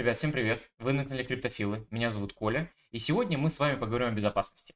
Ребят, всем привет! Вы на канале Криптофилы, меня зовут Коля, и сегодня мы с вами поговорим о безопасности.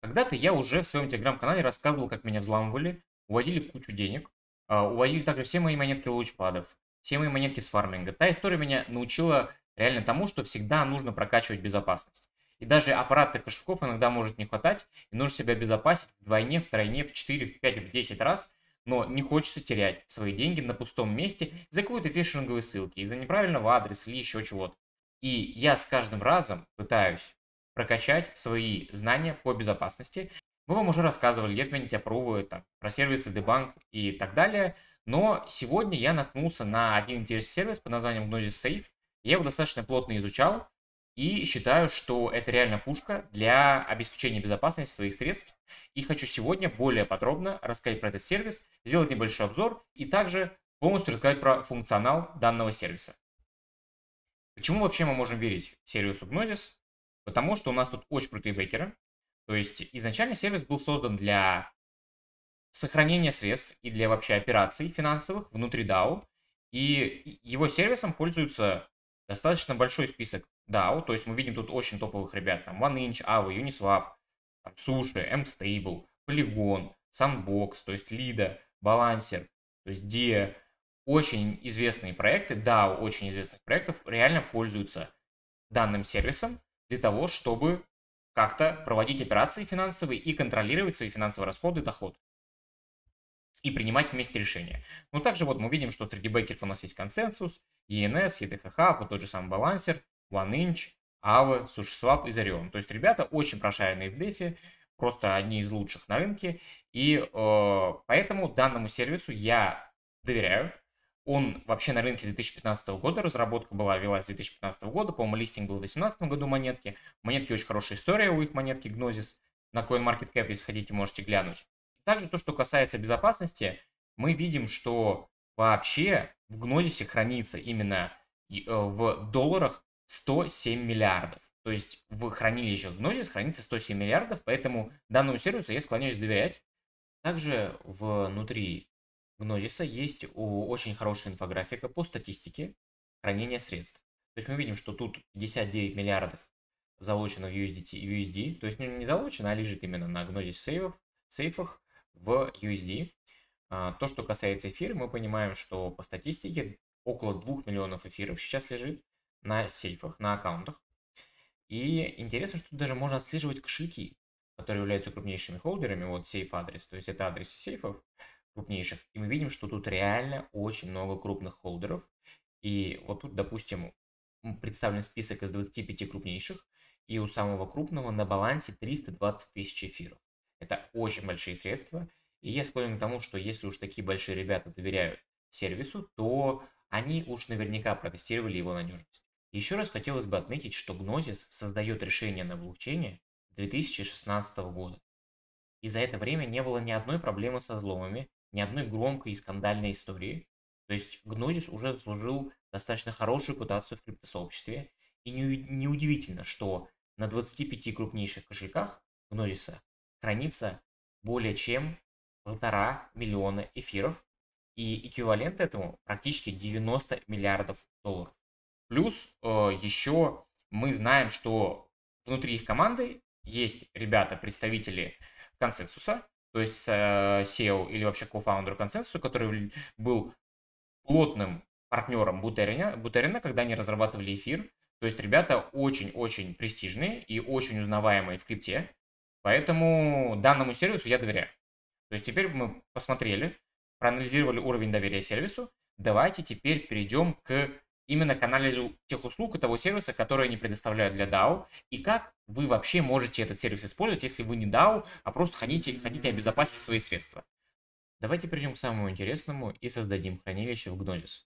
Когда-то я уже в своем телеграм-канале рассказывал, как меня взламывали, уводили кучу денег, а, уводили также все мои монетки лучпадов, все мои монетки с фарминга. Та история меня научила реально тому, что всегда нужно прокачивать безопасность. И даже аппарата кошельков иногда может не хватать, и нужно себя безопасить вдвойне, втройне, в 4, в 5, в 10 раз – но не хочется терять свои деньги на пустом месте за какой-то фишинговой ссылки, из-за неправильного адреса или еще чего-то. И я с каждым разом пытаюсь прокачать свои знания по безопасности. Мы вам уже рассказывали, где GetManage опровы там, про сервисы Debunk и так далее, но сегодня я наткнулся на один интересный сервис под названием Gnosis Safe. Я его достаточно плотно изучал, и считаю, что это реально пушка для обеспечения безопасности своих средств. И хочу сегодня более подробно рассказать про этот сервис, сделать небольшой обзор и также полностью рассказать про функционал данного сервиса. Почему вообще мы можем верить сервису Gnosis? Потому что у нас тут очень крутые бэкеры. То есть изначально сервис был создан для сохранения средств и для вообще операций финансовых внутри DAO. И его сервисом пользуется достаточно большой список DAO, то есть мы видим тут очень топовых ребят, там OneInch, AVA, Uniswap, там, Sushi, MStable, Polygon, Sandbox, то есть Lida, Balancer, то есть DIA, очень известные проекты, DAO очень известных проектов реально пользуются данным сервисом для того, чтобы как-то проводить операции финансовые и контролировать свои финансовые расходы доход. И принимать вместе решения. Но также вот мы видим, что среди бэкеров у нас есть консенсус, ENS, EDHH, вот тот же самый балансер, OneInch, Aave, SushiSwap и Zerion. То есть ребята очень прошаренные в дете, просто одни из лучших на рынке. И э, поэтому данному сервису я доверяю. Он вообще на рынке с 2015 года, разработка была, велась с 2015 года, по-моему, листинг был в 2018 году монетки. Монетки очень хорошая история у их монетки Gnosis. На CoinMarketCap, если хотите, можете глянуть. Также то, что касается безопасности, мы видим, что вообще в Гнозисе хранится именно э, в долларах 107 миллиардов. То есть в хранилище Gnosis хранится 107 миллиардов, поэтому данному сервису я склоняюсь доверять. Также внутри Gnosis есть очень хорошая инфографика по статистике хранения средств. То есть мы видим, что тут 59 миллиардов залочено в USDT, USD, то есть не залочено, а лежит именно на Gnosis сейфов, сейфах в USD. А, то, что касается эфира, мы понимаем, что по статистике около 2 миллионов эфиров сейчас лежит на сейфах, на аккаунтах. И интересно, что даже можно отслеживать кошельки, которые являются крупнейшими холдерами, вот сейф-адрес, то есть это адресы сейфов крупнейших. И мы видим, что тут реально очень много крупных холдеров. И вот тут, допустим, представлен список из 25 крупнейших, и у самого крупного на балансе 320 тысяч эфиров. Это очень большие средства, и я склонен к тому, что если уж такие большие ребята доверяют сервису, то они уж наверняка протестировали его надежность. Еще раз хотелось бы отметить, что Gnosis создает решение на блокчейне 2016 года. И за это время не было ни одной проблемы со взломами, ни одной громкой и скандальной истории. То есть Gnosis уже заслужил достаточно хорошую репутацию в криптосообществе. И неудивительно, что на 25 крупнейших кошельках Gnosis хранится более чем полтора миллиона эфиров и эквивалент этому практически 90 миллиардов долларов. Плюс э, еще мы знаем, что внутри их команды есть ребята, представители консенсуса, то есть э, SEO или вообще кофаундер консенсуса, который был плотным партнером Бутерина, Бутерина, когда они разрабатывали эфир. То есть ребята очень-очень престижные и очень узнаваемые в крипте. Поэтому данному сервису я доверяю. То есть теперь мы посмотрели, проанализировали уровень доверия сервису. Давайте теперь перейдем к именно к анализу тех услуг и того сервиса, которые они предоставляют для DAO, и как вы вообще можете этот сервис использовать, если вы не DAO, а просто хотите, хотите обезопасить свои средства. Давайте перейдем к самому интересному и создадим хранилище в Gnosis.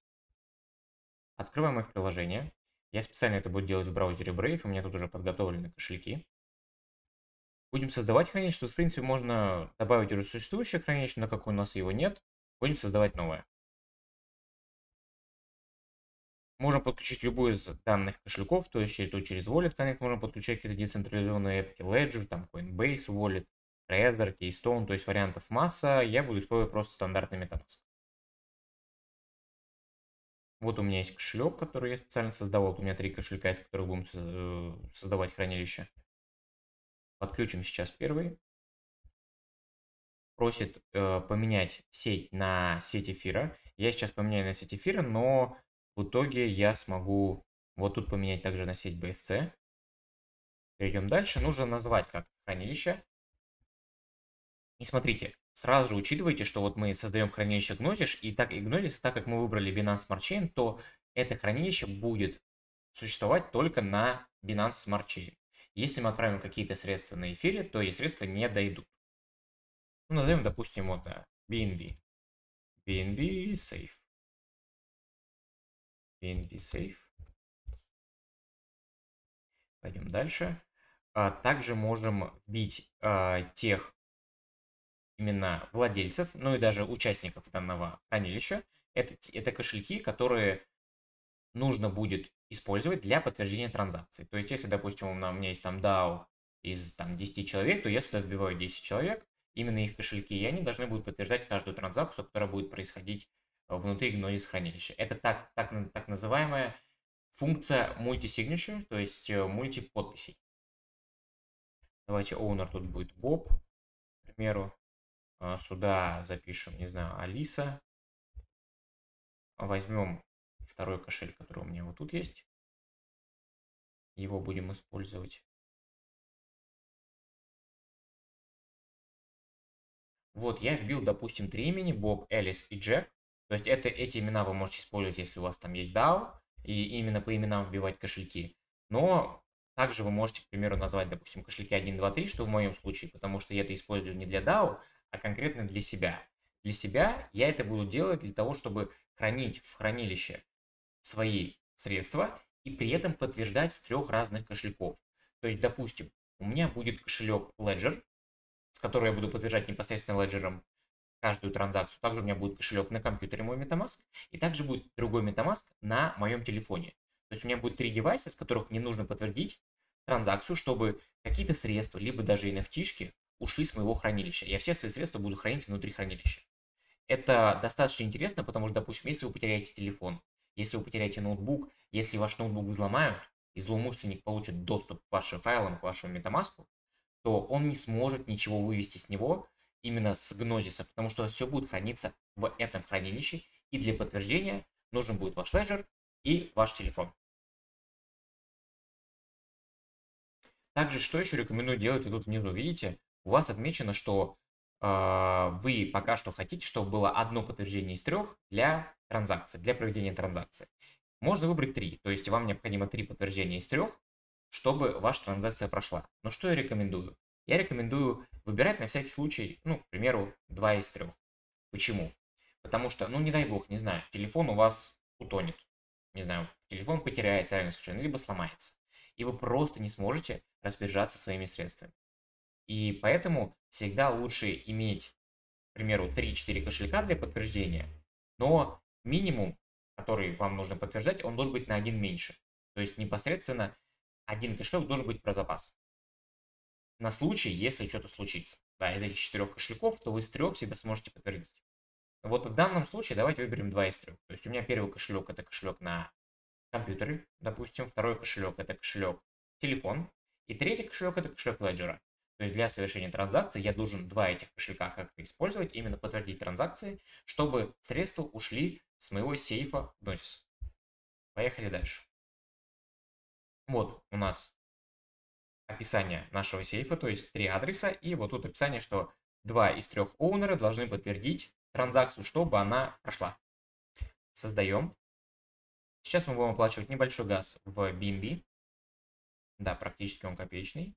Открываем их приложение. Я специально это буду делать в браузере Brave, у меня тут уже подготовлены кошельки. Будем создавать хранилище, то, в принципе, можно добавить уже существующее хранилище, но как у нас его нет, будем создавать новое. Можем подключить любой из данных кошельков, то есть то через Wallet Connect можно подключать какие-то децентрализованные эпки Ledger, там Coinbase, Wallet, Trezor, Keystone, то есть вариантов масса. Я буду использовать просто стандартный MetaMask. Вот у меня есть кошелек, который я специально создавал. Вот у меня три кошелька, из которых будем э, создавать хранилище. Подключим сейчас первый. Просит э, поменять сеть на сеть эфира. Я сейчас поменяю на сеть эфира, но в итоге я смогу вот тут поменять также на сеть BSC. Перейдем дальше. Нужно назвать как хранилище. И смотрите, сразу же учитывайте, что вот мы создаем хранилище Gnosis, и так и Gnosis, так как мы выбрали Binance Smart Chain, то это хранилище будет существовать только на Binance Smart Chain. Если мы отправим какие-то средства на эфире, то эти средства не дойдут. Ну, назовем, допустим, вот э, BNB. BNB Safe. PMD Safe. Пойдем дальше. А, также можем вбить а, тех именно владельцев, ну и даже участников данного хранилища. Это, это кошельки, которые нужно будет использовать для подтверждения транзакций. То есть, если, допустим, у меня есть там DAO из там, 10 человек, то я сюда вбиваю 10 человек, именно их кошельки, и они должны будут подтверждать каждую транзакцию, которая будет происходить внутри GNOSIS хранилища. Это так, так, так называемая функция мультисигнатур, то есть э, мультиподписей. Давайте owner тут будет Боб, к примеру. А, сюда запишем, не знаю, Алиса. Возьмем второй кошель, который у меня вот тут есть. Его будем использовать. Вот я вбил, допустим, три имени, Боб, Элис и Джек. То есть это, эти имена вы можете использовать, если у вас там есть DAO, и именно по именам вбивать кошельки. Но также вы можете, к примеру, назвать, допустим, кошельки 1, 2, 3, что в моем случае, потому что я это использую не для DAO, а конкретно для себя. Для себя я это буду делать для того, чтобы хранить в хранилище свои средства и при этом подтверждать с трех разных кошельков. То есть, допустим, у меня будет кошелек Ledger, с которого я буду подтверждать непосредственно Ledger, каждую транзакцию. Также у меня будет кошелек на компьютере мой MetaMask, и также будет другой MetaMask на моем телефоне. То есть у меня будет три девайса, с которых мне нужно подтвердить транзакцию, чтобы какие-то средства, либо даже nft ушли с моего хранилища. Я все свои средства буду хранить внутри хранилища. Это достаточно интересно, потому что, допустим, если вы потеряете телефон, если вы потеряете ноутбук, если ваш ноутбук взломают, и злоумышленник получит доступ к вашим файлам, к вашему метамаску, то он не сможет ничего вывести с него, именно с гнозисом, потому что все будет храниться в этом хранилище, и для подтверждения нужен будет ваш лежер и ваш телефон. Также, что еще рекомендую делать, вот тут внизу, видите, у вас отмечено, что э, вы пока что хотите, чтобы было одно подтверждение из трех для транзакции, для проведения транзакции. Можно выбрать три, то есть вам необходимо три подтверждения из трех, чтобы ваша транзакция прошла. Но что я рекомендую? я рекомендую выбирать на всякий случай, ну, к примеру, два из трех. Почему? Потому что, ну, не дай бог, не знаю, телефон у вас утонет. Не знаю, телефон потеряется реально случайно, либо сломается. И вы просто не сможете разбежаться своими средствами. И поэтому всегда лучше иметь, к примеру, 3-4 кошелька для подтверждения, но минимум, который вам нужно подтверждать, он должен быть на один меньше. То есть непосредственно один кошелек должен быть про запас на случай, если что-то случится. Да, из этих четырех кошельков, то вы из трех всегда сможете подтвердить. Вот в данном случае давайте выберем два из трех. То есть у меня первый кошелек это кошелек на компьютере, допустим, второй кошелек это кошелек телефон, и третий кошелек это кошелек леджера. То есть для совершения транзакции я должен два этих кошелька как-то использовать, именно подтвердить транзакции, чтобы средства ушли с моего сейфа в Notice. Поехали дальше. Вот у нас описание нашего сейфа, то есть три адреса, и вот тут описание, что два из трех оунера должны подтвердить транзакцию, чтобы она прошла. Создаем. Сейчас мы будем оплачивать небольшой газ в BNB. Да, практически он копеечный.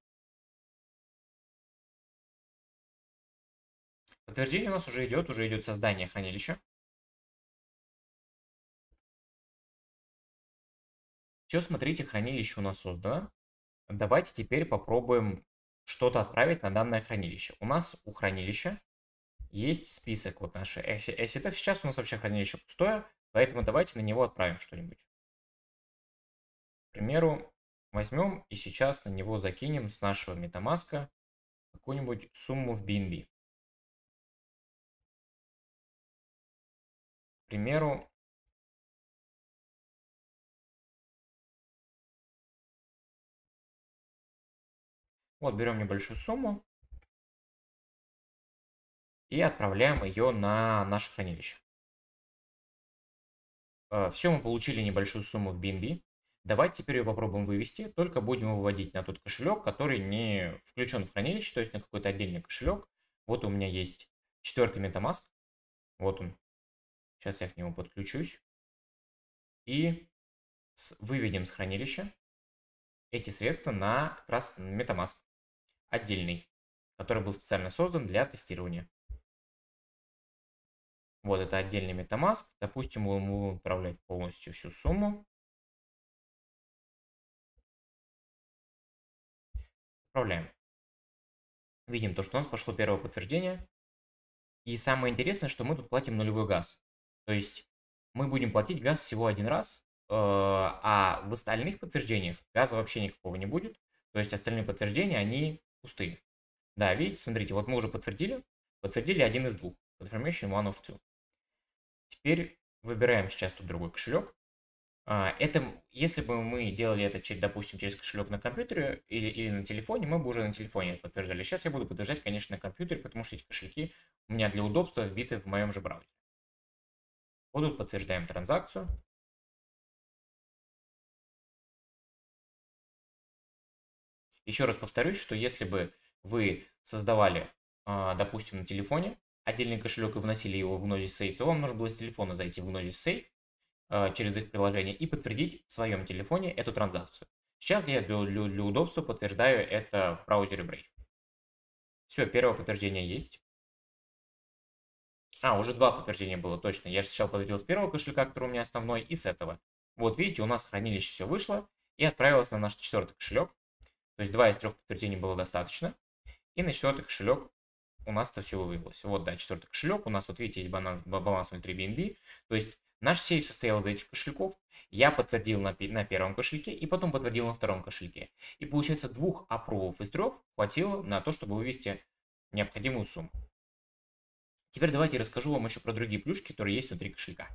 Подтверждение у нас уже идет, уже идет создание хранилища. Все, смотрите, хранилище у нас создано. Давайте теперь попробуем что-то отправить на данное хранилище. У нас у хранилища есть список вот наших ассетов. Сейчас у нас вообще хранилище пустое, поэтому давайте на него отправим что-нибудь. К примеру, возьмем и сейчас на него закинем с нашего MetaMask какую-нибудь сумму в BNB. К примеру, Вот, берем небольшую сумму и отправляем ее на наше хранилище. Э, Все, мы получили небольшую сумму в BNB. Давайте теперь ее попробуем вывести, только будем выводить на тот кошелек, который не включен в хранилище, то есть на какой-то отдельный кошелек. Вот у меня есть четвертый MetaMask. Вот он. Сейчас я к нему подключусь. И выведем с хранилища эти средства на как раз MetaMask отдельный, который был специально создан для тестирования. Вот это отдельный MetaMask. Допустим, мы будем управлять полностью всю сумму. Управляем. Видим то, что у нас пошло первое подтверждение. И самое интересное, что мы тут платим нулевой газ. То есть мы будем платить газ всего один раз, э, а в остальных подтверждениях газа вообще никакого не будет. То есть остальные подтверждения, они пустые. Да, видите, смотрите, вот мы уже подтвердили. Подтвердили один из двух. Confirmation one of two. Теперь выбираем сейчас тут другой кошелек. А, это, если бы мы делали это, допустим, через кошелек на компьютере или, или на телефоне, мы бы уже на телефоне это подтверждали. Сейчас я буду подтверждать, конечно, на компьютере, потому что эти кошельки у меня для удобства вбиты в моем же браузере. Вот тут подтверждаем транзакцию. Еще раз повторюсь, что если бы вы создавали, а, допустим, на телефоне отдельный кошелек и вносили его в Gnosis Safe, то вам нужно было с телефона зайти в Gnosis Safe а, через их приложение и подтвердить в своем телефоне эту транзакцию. Сейчас я для, удобства подтверждаю это в браузере Brave. Все, первое подтверждение есть. А, уже два подтверждения было, точно. Я же сначала подтвердил с первого кошелька, который у меня основной, и с этого. Вот видите, у нас хранилище все вышло и отправилось на наш четвертый кошелек. То есть 2 из 3 подтверждений было достаточно. И на четвертый кошелек у нас это все вывелось. Вот, да, четвертый кошелек. У нас, вот видите, есть баланс, баланс внутри BNB. То есть наш сейф состоял из этих кошельков. Я подтвердил на, на первом кошельке и потом подтвердил на втором кошельке. И получается двух опровов из трех хватило на то, чтобы вывести необходимую сумму. Теперь давайте расскажу вам еще про другие плюшки, которые есть внутри кошелька.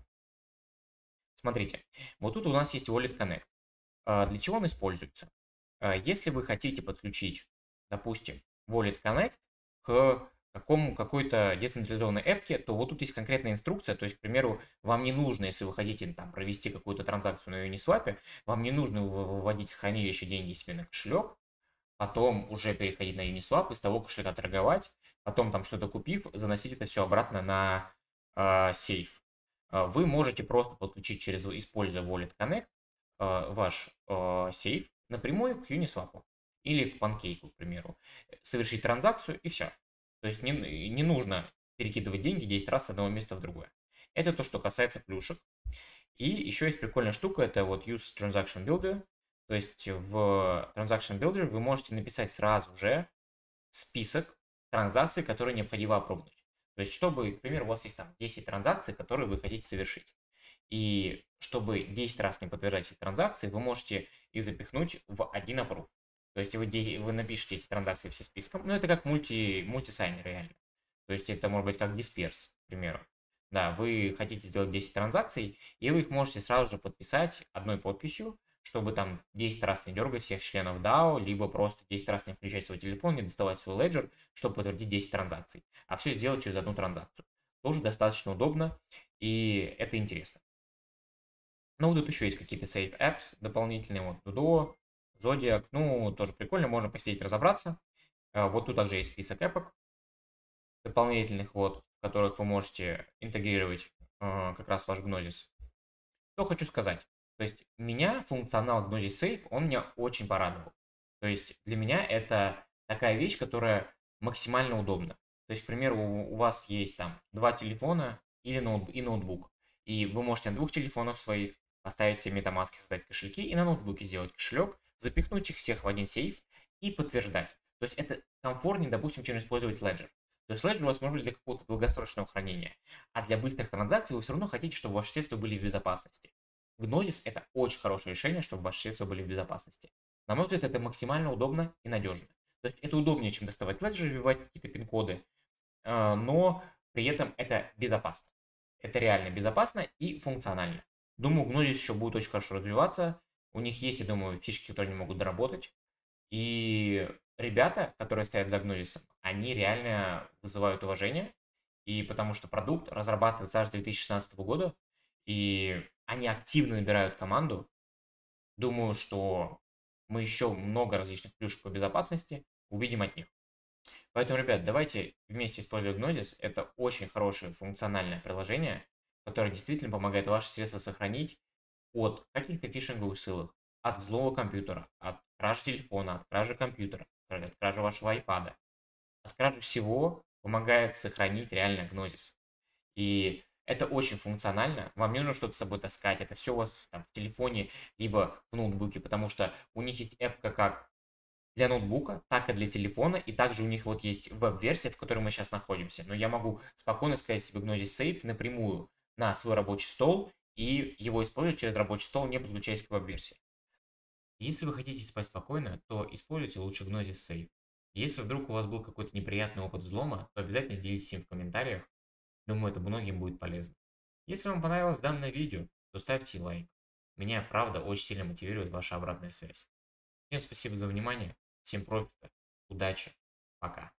Смотрите, вот тут у нас есть Wallet Connect. А, для чего он используется? Э, если вы хотите подключить, допустим, Wallet Connect к какому какой-то децентрализованной эпке, то вот тут есть конкретная инструкция, то есть, к примеру, вам не нужно, если вы хотите там провести какую-то транзакцию на Uniswap, вам не нужно выводить с хранилища деньги себе на кошелек, потом уже переходить на Uniswap, из того кошелька торговать, потом там что-то купив, заносить это все обратно на э, сейф. Э, вы можете просто подключить через, используя Wallet Connect, э, ваш э, сейф, напрямую к Uniswap или к Pancake, к примеру, совершить транзакцию и все. То есть не, не нужно перекидывать деньги 10 раз с одного места в другое. Это то, что касается плюшек. И еще есть прикольная штука, это вот Use Transaction Builder. То есть в Transaction Builder вы можете написать сразу же список транзакций, которые необходимо опробовать. То есть, чтобы, к примеру, у вас есть там 10 транзакций, которые вы хотите совершить. И чтобы 10 раз не подтверждать эти транзакции, вы можете их запихнуть в один approve. То есть вы, вы напишите эти транзакции все списком. Ну, это как мульти, мультисайнер реально. То есть это может быть как дисперс, к примеру. Да, вы хотите сделать 10 транзакций, и вы их можете сразу же подписать одной подписью, чтобы там 10 раз не дергать всех членов DAO, либо просто 10 раз не включать свой телефон, не доставать свой леджер, чтобы подтвердить 10 транзакций. А все сделать через одну транзакцию. Тоже достаточно удобно, и это интересно. Ну, тут еще есть какие-то сейф apps дополнительные, вот Dodo, Zodiac, ну, тоже прикольно, можно посидеть разобраться. А, вот тут также есть список эпок дополнительных, вот, в которых вы можете интегрировать э, как раз ваш Gnosis. Что хочу сказать. То есть меня функционал Gnosis Safe, он меня очень порадовал. То есть для меня это такая вещь, которая максимально удобна. То есть, к примеру, у, у вас есть там два телефона или ноут, и ноутбук, и вы можете на двух телефонах своих поставить себе метамаски, создать кошельки и на ноутбуке делать кошелек, запихнуть их всех в один сейф и подтверждать. То есть это комфортнее, допустим, чем использовать Ledger. То есть Ledger у вас может быть для какого-то долгосрочного хранения, а для быстрых транзакций вы все равно хотите, чтобы ваши средства были в безопасности. Gnosis – это очень хорошее решение, чтобы ваши средства были в безопасности. На мой взгляд, это максимально удобно и надежно. То есть это удобнее, чем доставать Ledger, вбивать какие-то пин-коды, э, но при этом это безопасно. Это реально безопасно и функционально. Думаю, GNU здесь еще будет очень хорошо развиваться. У них есть, я думаю, фишки, которые они могут доработать. И ребята, которые стоят за Гнозисом, они реально вызывают уважение. И потому что продукт разрабатывается аж 2016 года, и они активно набирают команду. Думаю, что мы еще много различных плюшек по безопасности увидим от них. Поэтому, ребят, давайте вместе использовать Gnosis. Это очень хорошее функциональное приложение, который действительно помогает ваши средства сохранить от каких-то фишинговых ссылок, от взлома компьютера, от кражи телефона, от кражи компьютера, от кражи вашего iPad, от кражи всего помогает сохранить реально гнозис. И это очень функционально. Вам не нужно что-то с собой таскать. Это все у вас там, в телефоне, либо в ноутбуке, потому что у них есть эпка как для ноутбука, так и для телефона, и также у них вот есть веб-версия, в которой мы сейчас находимся. Но я могу спокойно сказать себе Gnosis Safe напрямую, на свой рабочий стол и его использовать через рабочий стол, не подключаясь к веб-версии. Если вы хотите спать спокойно, то используйте лучше Gnosis Safe. Если вдруг у вас был какой-то неприятный опыт взлома, то обязательно делитесь им в комментариях. Думаю, это многим будет полезно. Если вам понравилось данное видео, то ставьте лайк. Меня, правда, очень сильно мотивирует ваша обратная связь. Всем спасибо за внимание, всем профита, удачи, пока.